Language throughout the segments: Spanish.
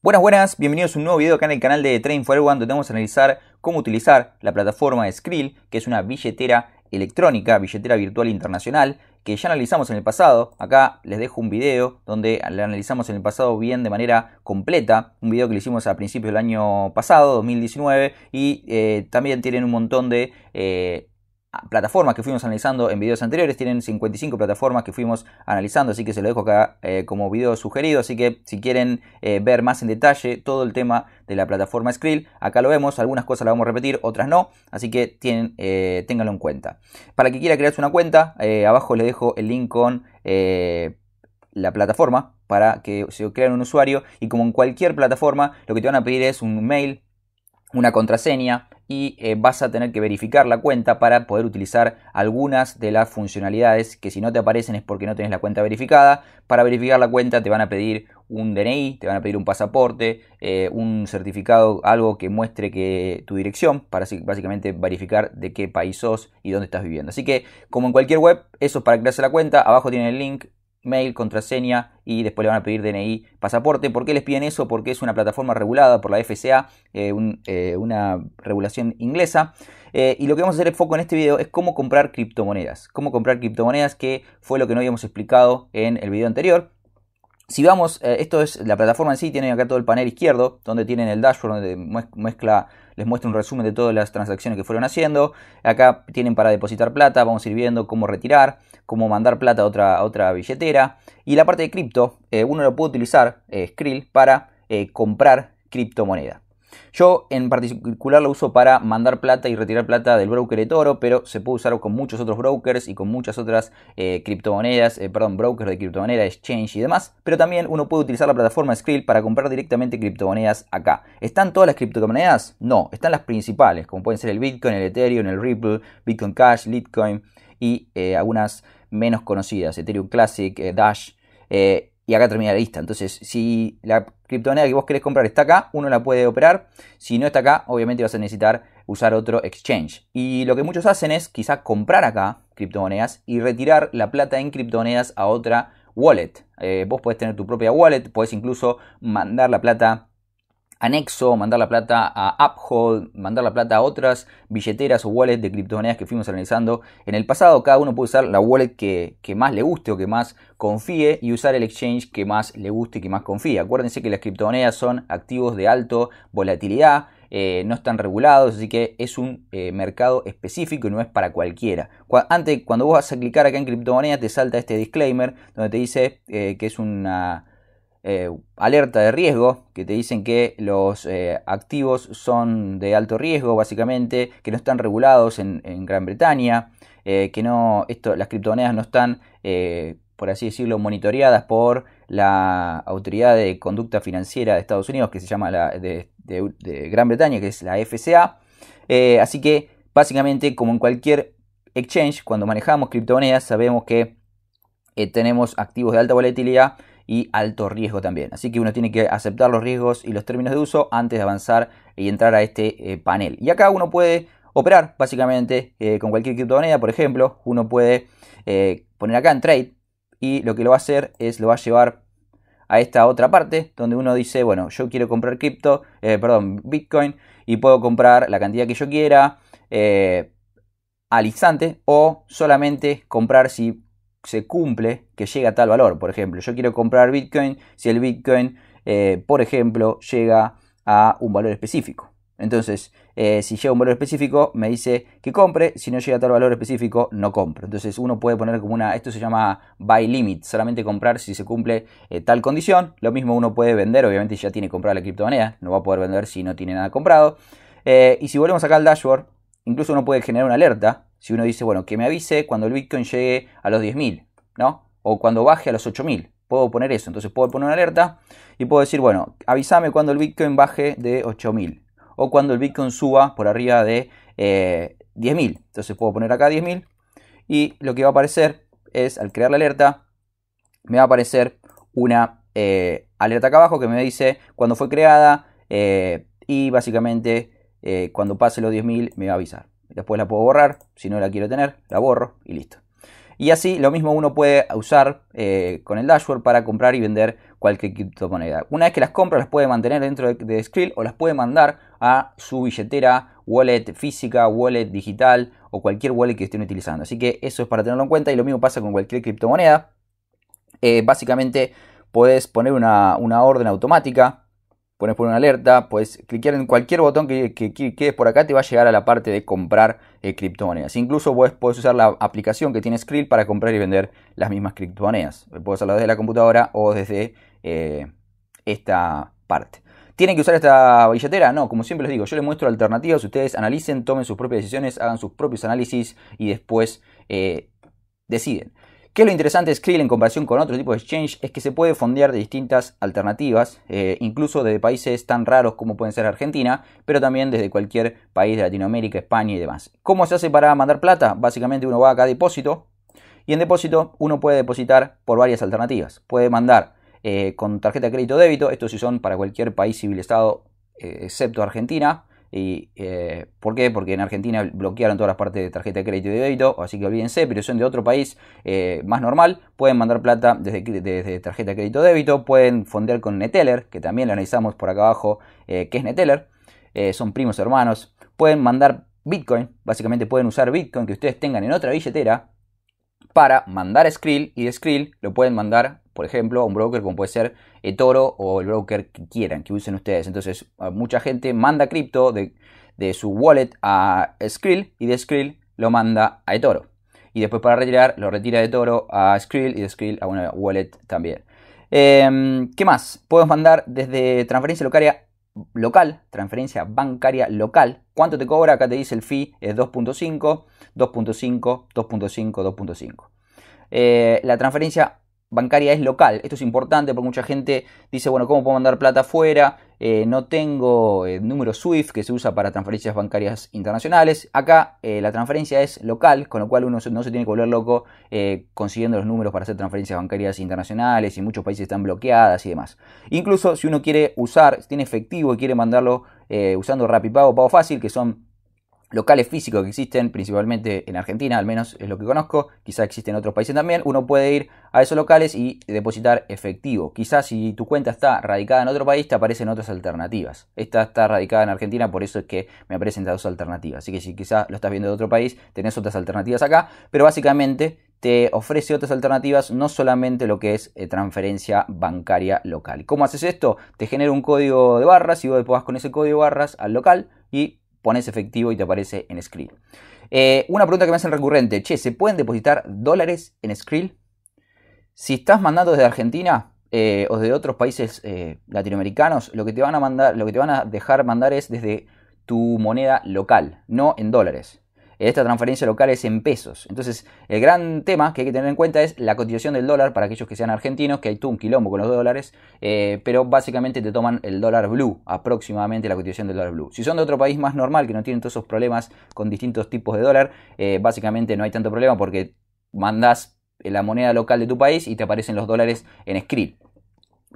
Buenas, buenas, bienvenidos a un nuevo video acá en el canal de train for donde vamos a analizar cómo utilizar la plataforma Skrill, que es una billetera electrónica, billetera virtual internacional, que ya analizamos en el pasado. Acá les dejo un video donde la analizamos en el pasado bien de manera completa. Un video que le hicimos a principios del año pasado, 2019, y eh, también tienen un montón de eh, plataformas que fuimos analizando en videos anteriores. Tienen 55 plataformas que fuimos analizando, así que se lo dejo acá eh, como video sugerido. Así que si quieren eh, ver más en detalle todo el tema de la plataforma Skrill, acá lo vemos. Algunas cosas las vamos a repetir, otras no. Así que tienen, eh, ténganlo en cuenta. Para que quiera crearse una cuenta, abajo le dejo el link con la plataforma para que se creen un usuario y como en cualquier plataforma lo que te van a pedir es un mail, una contraseña, y eh, vas a tener que verificar la cuenta para poder utilizar algunas de las funcionalidades que si no te aparecen es porque no tenés la cuenta verificada. Para verificar la cuenta te van a pedir un DNI, te van a pedir un pasaporte, eh, un certificado, algo que muestre que tu dirección para básicamente verificar de qué país sos y dónde estás viviendo. Así que como en cualquier web, eso es para crearse la cuenta. Abajo tienen el link mail, contraseña y después le van a pedir DNI, pasaporte. ¿Por qué les piden eso? Porque es una plataforma regulada por la FCA, eh, eh, una regulación inglesa. Eh, y lo que vamos a hacer el foco en este video es cómo comprar criptomonedas. Cómo comprar criptomonedas, que fue lo que no habíamos explicado en el video anterior. Si vamos, eh, esto es la plataforma en sí, tienen acá todo el panel izquierdo, donde tienen el dashboard, donde les muestra un resumen de todas las transacciones que fueron haciendo. Acá tienen para depositar plata, vamos a ir viendo cómo retirar, cómo mandar plata a otra, otra billetera. Y la parte de cripto, eh, uno lo puede utilizar, eh, Skrill, para comprar criptomoneda. Yo en particular lo uso para mandar plata y retirar plata del broker de Toro, pero se puede usar con muchos otros brokers y con muchas otras eh, criptomonedas, eh, perdón, brokers de criptomonedas, exchange y demás. Pero también uno puede utilizar la plataforma Skrill para comprar directamente criptomonedas acá. ¿Están todas las criptomonedas? No, están las principales, como pueden ser el Bitcoin, el Ethereum, el Ripple, Bitcoin Cash, Litecoin y eh, algunas menos conocidas, Ethereum Classic, Dash. Eh, y acá termina la lista. Entonces, si la criptomoneda que vos querés comprar está acá, uno la puede operar. Si no está acá, obviamente vas a necesitar usar otro exchange. Y lo que muchos hacen es quizás comprar acá criptomonedas y retirar la plata en criptomonedas a otra wallet. Eh, vos podés tener tu propia wallet, podés incluso mandar la plata Anexo, mandar la plata a Uphold, mandar la plata a otras billeteras o wallets de criptomonedas que fuimos analizando en el pasado. Cada uno puede usar la wallet que, más le guste o que más confíe y usar el exchange que más le guste y que más confíe. Acuérdense que las criptomonedas son activos de alto volatilidad. Eh, no están regulados, así que es un eh, mercado específico y no es para cualquiera. Antes, cuando vos vas a clicar acá en criptomonedas, te salta este disclaimer donde te dice eh, que es una, eh, alerta de riesgo, que te dicen que los eh, activos son de alto riesgo, básicamente, que no están regulados en, Gran Bretaña, eh, que no, esto, las criptomonedas no están, por así decirlo, monitoreadas por la Autoridad de Conducta Financiera de Estados Unidos, que se llama la de, de Gran Bretaña, que es la FCA. así que, básicamente, como en cualquier exchange, cuando manejamos criptomonedas, sabemos que tenemos activos de alta volatilidad y alto riesgo también. Así que uno tiene que aceptar los riesgos y los términos de uso antes de avanzar y entrar a este eh, panel. Y acá uno puede operar básicamente eh, con cualquier criptomoneda, por ejemplo, uno puede eh, poner acá en trade y lo que lo va a hacer es lo va a llevar a esta otra parte donde uno dice, bueno, yo quiero comprar cripto, perdón, Bitcoin y puedo comprar la cantidad que yo quiera al instante o solamente comprar si se cumple que llega a tal valor. Por ejemplo, yo quiero comprar Bitcoin si el Bitcoin, eh, por ejemplo, llega a un valor específico. Entonces, eh, si llega a un valor específico, me dice que compre. Si no llega a tal valor específico, no compro. Entonces, uno puede poner como una. Esto se llama buy limit. Solamente comprar si se cumple eh, tal condición. Lo mismo uno puede vender. Obviamente, ya tiene comprado la criptomoneda. No va a poder vender si no tiene nada comprado. y si volvemos acá al dashboard, incluso uno puede generar una alerta si uno dice, bueno, que me avise cuando el Bitcoin llegue a los 10.000, ¿no? O cuando baje a los 8.000. Puedo poner eso. Entonces puedo poner una alerta y puedo decir, bueno, avísame cuando el Bitcoin baje de 8.000. O cuando el Bitcoin suba por arriba de 10.000. Eh, Entonces puedo poner acá 10.000. Y lo que va a aparecer es, al crear la alerta, me va a aparecer una eh, alerta acá abajo que me dice cuando fue creada. Eh, y básicamente cuando pase los 10.000 me va a avisar después la puedo borrar, si no la quiero tener, la borro y listo. Y así lo mismo uno puede usar eh, con el dashboard para comprar y vender cualquier criptomoneda. Una vez que las compra, las puede mantener dentro de, Skrill o las puede mandar a su billetera, wallet física, wallet digital o cualquier wallet que estén utilizando. Así que eso es para tenerlo en cuenta y lo mismo pasa con cualquier criptomoneda. Eh, básicamente puedes poner una, una orden automática pones por una alerta, puedes clicar en cualquier botón que, que, quedes por acá, te va a llegar a la parte de comprar eh, criptomonedas. Incluso puedes, puedes, usar la aplicación que tiene Skrill para comprar y vender las mismas criptomonedas. Puedes hacerlo desde la computadora o desde eh, esta parte. ¿Tienen que usar esta billetera? No, como siempre les digo, yo les muestro alternativas, ustedes analicen, tomen sus propias decisiones, hagan sus propios análisis y después eh, deciden. Que lo interesante de Skrill en comparación con otro tipo de exchange es que se puede fondear de distintas alternativas, eh, incluso desde países tan raros como pueden ser Argentina, pero también desde cualquier país de Latinoamérica, España y demás. ¿Cómo se hace para mandar plata? Básicamente uno va acá a depósito y en depósito uno puede depositar por varias alternativas. Puede mandar eh, con tarjeta de crédito débito, estos sí son para cualquier país civil estado eh, excepto Argentina, y, eh, ¿Por qué? Porque en Argentina bloquearon todas las partes de tarjeta de crédito y débito, así que olvídense, pero son de otro país eh, más normal, pueden mandar plata desde, desde tarjeta de crédito y débito, pueden fondear con Neteller, que también lo analizamos por acá abajo, eh, que es Neteller, son primos hermanos, pueden mandar Bitcoin, básicamente pueden usar Bitcoin que ustedes tengan en otra billetera para mandar Skrill y Skrill lo pueden mandar por ejemplo, un broker como puede ser eToro o el broker que quieran, que usen ustedes. Entonces, mucha gente manda cripto de, su wallet a Skrill y de Skrill lo manda a eToro. Y después para retirar, lo retira de Toro a Skrill y de Skrill a una wallet también. Em, ¿Qué más? Puedes mandar desde transferencia locaria local, transferencia bancaria local. ¿Cuánto te cobra? Acá te dice el fee es 2.5, 2.5, 2.5, 2.5. la transferencia bancaria es local. Esto es importante porque mucha gente dice, bueno, ¿cómo puedo mandar plata afuera? Eh, no tengo el eh, número SWIFT que se usa para transferencias bancarias internacionales. Acá eh, la transferencia es local, con lo cual uno no se tiene que volver loco consiguiendo los números para hacer transferencias bancarias internacionales y muchos países están bloqueadas y demás. Incluso si uno quiere usar, tiene efectivo y quiere mandarlo usando o Pago Fácil, que son locales físicos que existen principalmente en Argentina, al menos es lo que conozco, quizás existen en otros países también, uno puede ir a esos locales y depositar efectivo. Quizás si tu cuenta está radicada en otro país te aparecen otras alternativas. Esta está radicada en Argentina, por eso es que me aparecen las dos alternativas. Así que si quizás lo estás viendo de otro país, tenés otras alternativas acá, pero básicamente te ofrece otras alternativas, no solamente lo que es eh, transferencia bancaria local. ¿Cómo haces esto? Te genera un código de barras y vos vas con ese código de barras al local y pones efectivo y te aparece en Skrill. Eh, una pregunta que me hacen recurrente, che, ¿se pueden depositar dólares en Skrill? Si estás mandando desde Argentina eh, o de otros países eh, latinoamericanos, lo que, te van a mandar, lo que te van a dejar mandar es desde tu moneda local, no en dólares esta transferencia local es en pesos. Entonces, el gran tema que hay que tener en cuenta es la cotización del dólar para aquellos que sean argentinos, que hay tú un quilombo con los dólares, eh, pero básicamente te toman el dólar blue, aproximadamente la cotización del dólar blue. Si son de otro país más normal, que no tienen todos esos problemas con distintos tipos de dólar, eh, básicamente no hay tanto problema porque mandas la moneda local de tu país y te aparecen los dólares en script.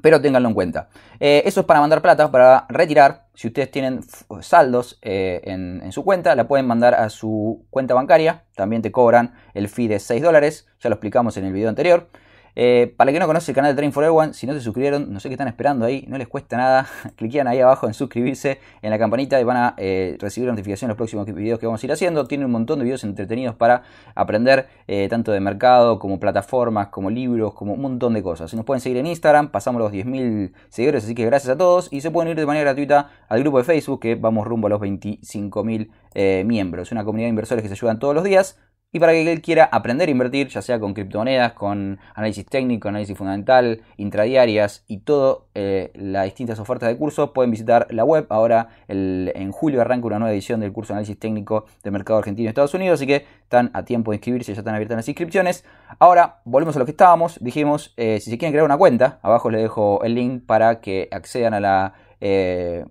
Pero ténganlo en cuenta. Eh, eso es para mandar plata, para retirar. Si ustedes tienen eh, saldos eh, en, en, su cuenta, la pueden mandar a su cuenta bancaria. También te cobran el fee de 6 dólares. Ya lo explicamos en el video anterior. Eh, para el que no conoce el canal de Train for Everyone, si no se suscribieron, no sé qué están esperando ahí, no les cuesta nada. Cliquean ahí abajo en suscribirse, en la campanita y van a eh, recibir notificaciones de los próximos videos que vamos a ir haciendo. Tiene un montón de videos entretenidos para aprender, eh, tanto de mercado como plataformas, como libros, como un montón de cosas. nos pueden seguir en Instagram, pasamos los 10.000 seguidores, así que gracias a todos. Y se pueden ir de manera gratuita al grupo de Facebook, que vamos rumbo a los 25.000 miembros. Una comunidad de inversores que se ayudan todos los días y para que él quiera aprender a invertir, ya sea con criptomonedas, con análisis técnico, análisis fundamental, intradiarias y todas eh, las distintas ofertas de cursos, pueden visitar la web. Ahora en julio arranca una nueva edición del curso de análisis técnico de mercado argentino y Estados Unidos, así que están a tiempo de inscribirse, ya están abiertas las inscripciones. Ahora volvemos a lo que estábamos, dijimos, eh, si se quieren crear una cuenta, abajo les dejo el link para que accedan a la... Eh,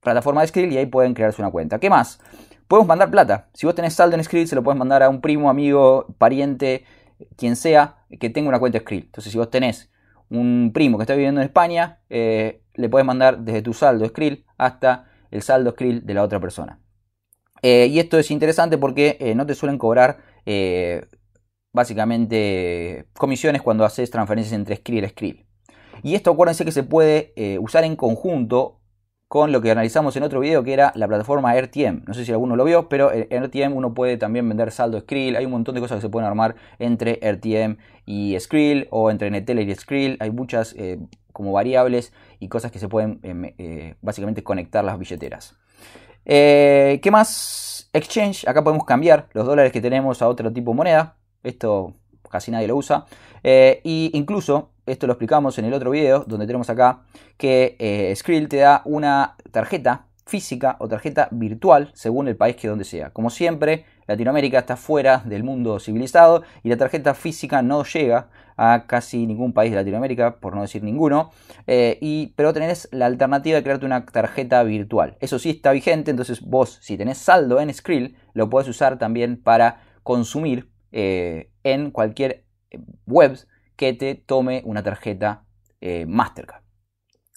plataforma de Skill y ahí pueden crearse una cuenta. ¿Qué más? Podemos mandar plata. Si vos tenés saldo en Skrill, se lo puedes mandar a un primo, amigo, pariente, quien sea, que tenga una cuenta Skrill. Entonces, si vos tenés un primo que está viviendo en España, eh, le puedes mandar desde tu saldo Skrill hasta el saldo Skrill de la otra persona. Eh, y esto es interesante porque eh, no te suelen cobrar básicamente comisiones cuando haces transferencias entre Skrill y Skrill. Y esto acuérdense que se puede usar en conjunto con lo que analizamos en otro video que era la plataforma RTM. No sé si alguno lo vio, pero en RTM uno puede también vender saldo Skrill. Hay un montón de cosas que se pueden armar entre RTM y Skrill o entre Neteller y Skrill. Hay muchas eh, como variables y cosas que se pueden em, eh, básicamente conectar las billeteras. Eh, ¿Qué más? Exchange. Acá podemos cambiar los dólares que tenemos a otro tipo de moneda. Esto casi nadie lo usa. e incluso esto lo explicamos en el otro video, donde tenemos acá que eh, Skrill te da una tarjeta física o tarjeta virtual según el país que donde sea. Como siempre, Latinoamérica está fuera del mundo civilizado y la tarjeta física no llega a casi ningún país de Latinoamérica, por no decir ninguno, eh, y, pero tenés la alternativa de crearte una tarjeta virtual. Eso sí está vigente, entonces vos si tenés saldo en Skrill, lo podés usar también para consumir eh, en cualquier web que te tome una tarjeta eh, Mastercard.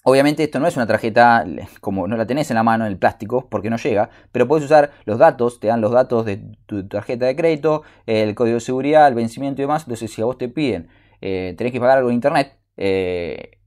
Obviamente esto no es una tarjeta como no la tenés en la mano, en el plástico, porque no llega, pero puedes usar los datos, te dan los datos de tu tarjeta de crédito, el código de seguridad, el vencimiento y demás. Entonces si a vos te piden, eh, tenés que pagar algo en internet eh,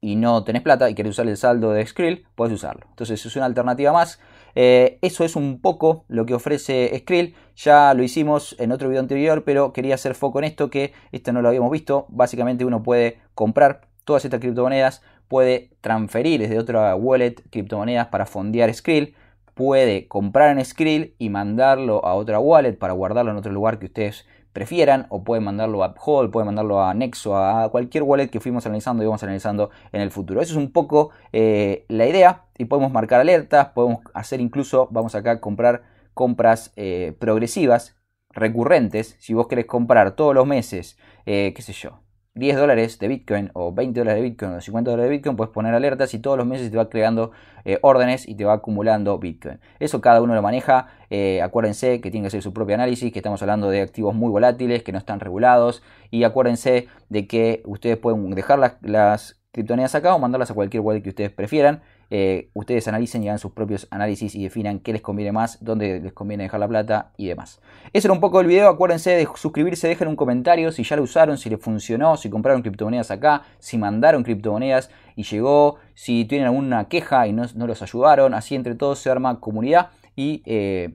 y no tenés plata y querés usar el saldo de Skrill, puedes usarlo. Entonces es una alternativa más eh, eso es un poco lo que ofrece Skrill. Ya lo hicimos en otro video anterior, pero quería hacer foco en esto que este no lo habíamos visto. Básicamente uno puede comprar todas estas criptomonedas, puede transferir desde otra wallet criptomonedas para fondear Skrill puede comprar en Skrill y mandarlo a otra wallet para guardarlo en otro lugar que ustedes prefieran o pueden mandarlo a Hall, pueden mandarlo a Nexo, a cualquier wallet que fuimos analizando y vamos analizando en el futuro. Eso es un poco eh, la idea y podemos marcar alertas, podemos hacer incluso, vamos acá comprar compras eh, progresivas, recurrentes. Si vos querés comprar todos los meses, eh, qué sé yo, 10 dólares de Bitcoin o 20 dólares de Bitcoin o 50 dólares de Bitcoin, puedes poner alertas y todos los meses te va creando eh, órdenes y te va acumulando Bitcoin. Eso cada uno lo maneja. Eh, acuérdense que tiene que hacer su propio análisis, que estamos hablando de activos muy volátiles, que no están regulados. Y acuérdense de que ustedes pueden dejar las, las criptomonedas acá o mandarlas a cualquier wallet que ustedes prefieran. Eh, ustedes analicen y hagan sus propios análisis y definan qué les conviene más, dónde les conviene dejar la plata y demás. Eso era un poco el video. Acuérdense de suscribirse, dejen un comentario si ya lo usaron, si le funcionó, si compraron criptomonedas acá, si mandaron criptomonedas y llegó, si tienen alguna queja y no, los ayudaron. Así entre todos se arma comunidad y. Eh,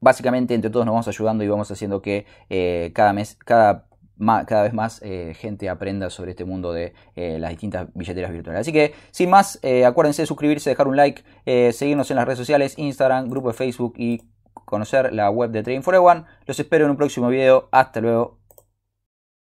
básicamente entre todos nos vamos ayudando y vamos haciendo que eh, cada mes, cada cada vez más eh, gente aprenda sobre este mundo de eh, las distintas billeteras virtuales. Así que, sin más, eh, acuérdense de suscribirse, dejar un like, seguirnos en las redes sociales, Instagram, grupo de Facebook y conocer la web de Trading for One Los espero en un próximo video. Hasta luego.